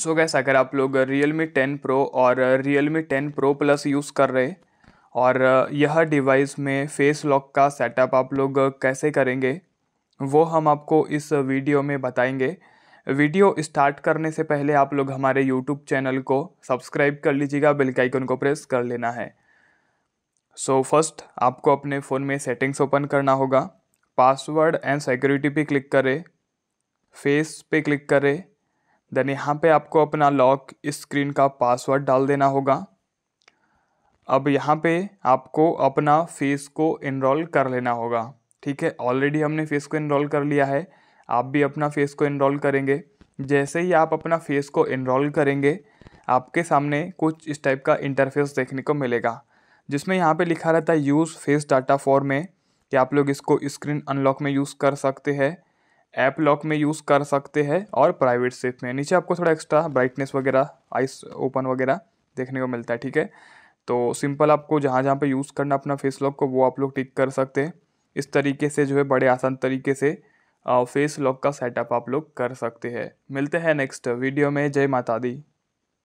सो gas अगर आप लोग रियल मी टेन प्रो और Realme ten pro plus use कर रहे और यह डिवाइस में फेस लॉक का सेटअप आप लोग कैसे करेंगे वो हम आपको इस वीडियो में बताएंगे वीडियो स्टार्ट करने से पहले आप लोग हमारे यूट्यूब चैनल को सब्सक्राइब कर लीजिएगा बेल का आइकन को प्रेस कर लेना है सो so फर्स्ट आपको अपने फ़ोन में सेटिंग्स ओपन करना होगा पासवर्ड एंड सिक्योरिटी पे क्लिक करें फेस पे क्लिक करें देन यहाँ पे आपको अपना लॉक स्क्रीन का पासवर्ड डाल देना होगा अब यहाँ पे आपको अपना फेस को इनरोल कर लेना होगा ठीक है ऑलरेडी हमने फेस को इनरोल कर लिया है आप भी अपना फेस को इनरोल करेंगे जैसे ही आप अपना फेस को इनरोल करेंगे आपके सामने कुछ इस टाइप का इंटरफेस देखने को मिलेगा जिसमें यहाँ पे लिखा रहता है यूज़ फेस डाटा फॉर में कि आप लोग इसको स्क्रीन अनलॉक में यूज़ कर सकते हैं ऐप लॉक में यूज़ कर सकते हैं और प्राइवेट सेफ में नीचे आपको थोड़ा एक्स्ट्रा ब्राइटनेस वगैरह आइस ओपन वगैरह देखने को मिलता है ठीक है तो सिंपल आपको जहाँ जहाँ पे यूज़ करना अपना फेस लॉक को वो आप लोग टिक कर सकते हैं इस तरीके से जो है बड़े आसान तरीके से फेस लॉक का सेटअप आप लोग कर सकते हैं मिलते हैं नेक्स्ट वीडियो में जय माता दी